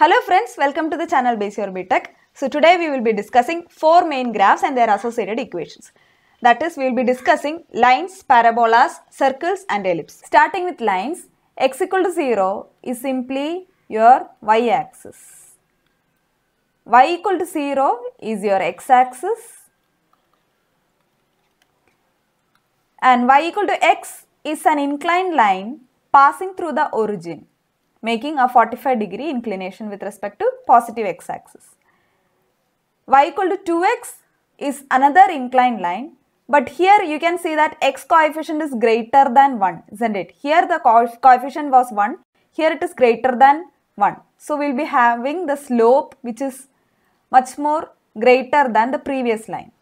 Hello friends, welcome to the channel Base Your BTech. So today we will be discussing four main graphs and their associated equations. That is, we will be discussing lines, parabolas, circles and ellipses. Starting with lines, x equal to 0 is simply your y-axis. y equal to 0 is your x-axis. And y equal to x is an inclined line passing through the origin making a 45 degree inclination with respect to positive x-axis. y equal to 2x is another inclined line but here you can see that x coefficient is greater than 1 isn't it? Here the coefficient was 1 here it is greater than 1. So we will be having the slope which is much more greater than the previous line.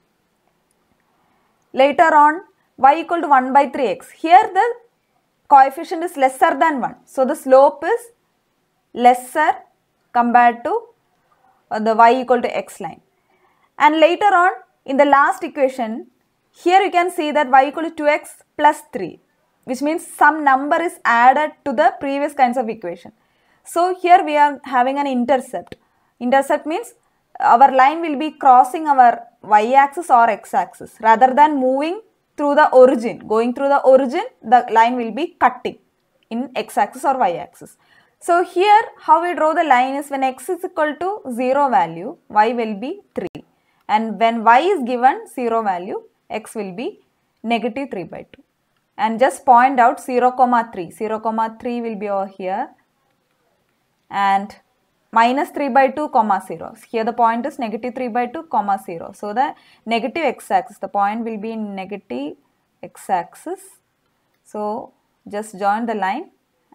Later on y equal to 1 by 3x. Here the coefficient is lesser than 1. So, the slope is lesser compared to uh, the y equal to x line. And later on in the last equation, here you can see that y equal to 2x plus 3 which means some number is added to the previous kinds of equation. So, here we are having an intercept. Intercept means uh, our line will be crossing our y axis or x axis rather than moving through the origin going through the origin the line will be cutting in x-axis or y-axis so here how we draw the line is when x is equal to 0 value y will be 3 and when y is given 0 value x will be negative 3 by 2 and just point out 0 comma 3 0 comma 3 will be over here and minus 3 by 2 comma 0. Here the point is negative 3 by 2 comma 0. So the negative x-axis, the point will be in negative x-axis. So just join the line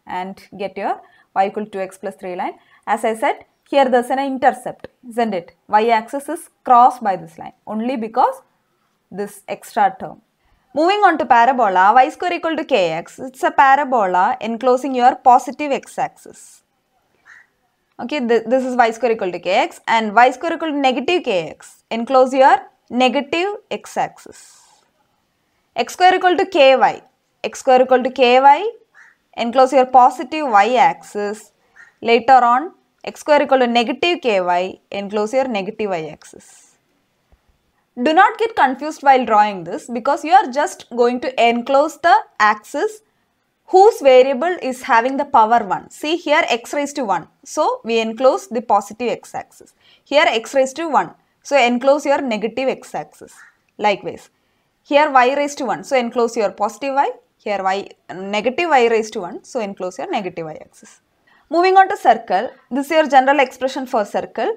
and get your y equal to x plus 3 line. As I said, here there's an intercept, isn't it? y-axis is crossed by this line only because this extra term. Moving on to parabola, y square equal to kx. It's a parabola enclosing your positive x-axis. Okay, th this is y square equal to kx and y square equal to negative kx. Enclose your negative x axis. x square equal to ky. x square equal to ky. Enclose your positive y axis. Later on, x square equal to negative ky. Enclose your negative y axis. Do not get confused while drawing this because you are just going to enclose the axis whose variable is having the power 1. See here x raised to 1. So we enclose the positive x axis. Here x raised to 1. So enclose your negative x axis. Likewise. Here y raised to 1. So enclose your positive y. Here y negative y raised to 1. So enclose your negative y axis. Moving on to circle. This is your general expression for circle.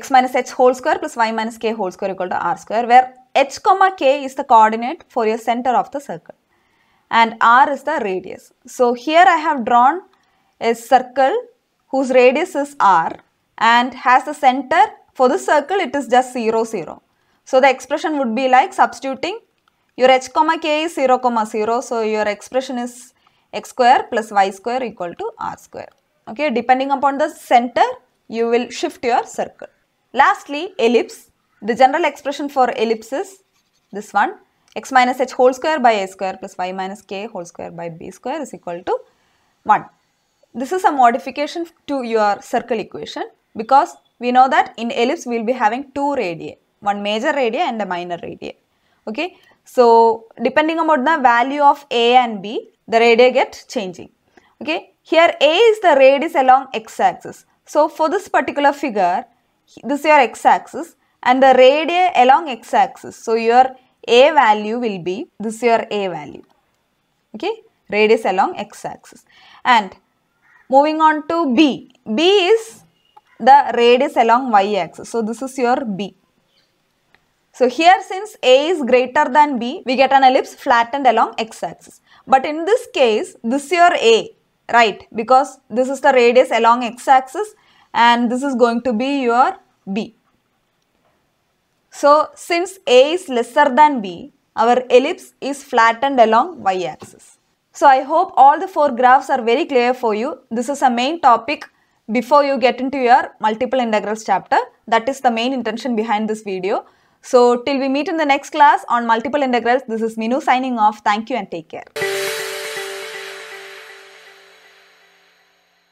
x minus h whole square plus y minus k whole square equal to r square where h comma k is the coordinate for your center of the circle and r is the radius. So here I have drawn a circle whose radius is r and has a center for the circle it is just 0 0. So the expression would be like substituting your h comma k is 0 comma 0 so your expression is x square plus y square equal to r square. Okay depending upon the center you will shift your circle. Lastly ellipse the general expression for ellipse is this one x minus h whole square by a square plus y minus k whole square by b square is equal to 1. This is a modification to your circle equation because we know that in ellipse we will be having two radii, one major radii and a minor radii. Okay. So, depending on the value of a and b, the radii get changing. Okay. Here a is the radius along x axis. So, for this particular figure, this is your x axis and the radii along x axis. So, your a value will be this your A value. Okay. Radius along x axis. And moving on to B. B is the radius along y axis. So this is your B. So here since A is greater than B, we get an ellipse flattened along x axis. But in this case, this your A, right? Because this is the radius along x axis and this is going to be your B. So since A is lesser than B, our ellipse is flattened along y axis. So I hope all the four graphs are very clear for you. This is a main topic before you get into your multiple integrals chapter. That is the main intention behind this video. So till we meet in the next class on multiple integrals, this is Minu signing off. Thank you and take care.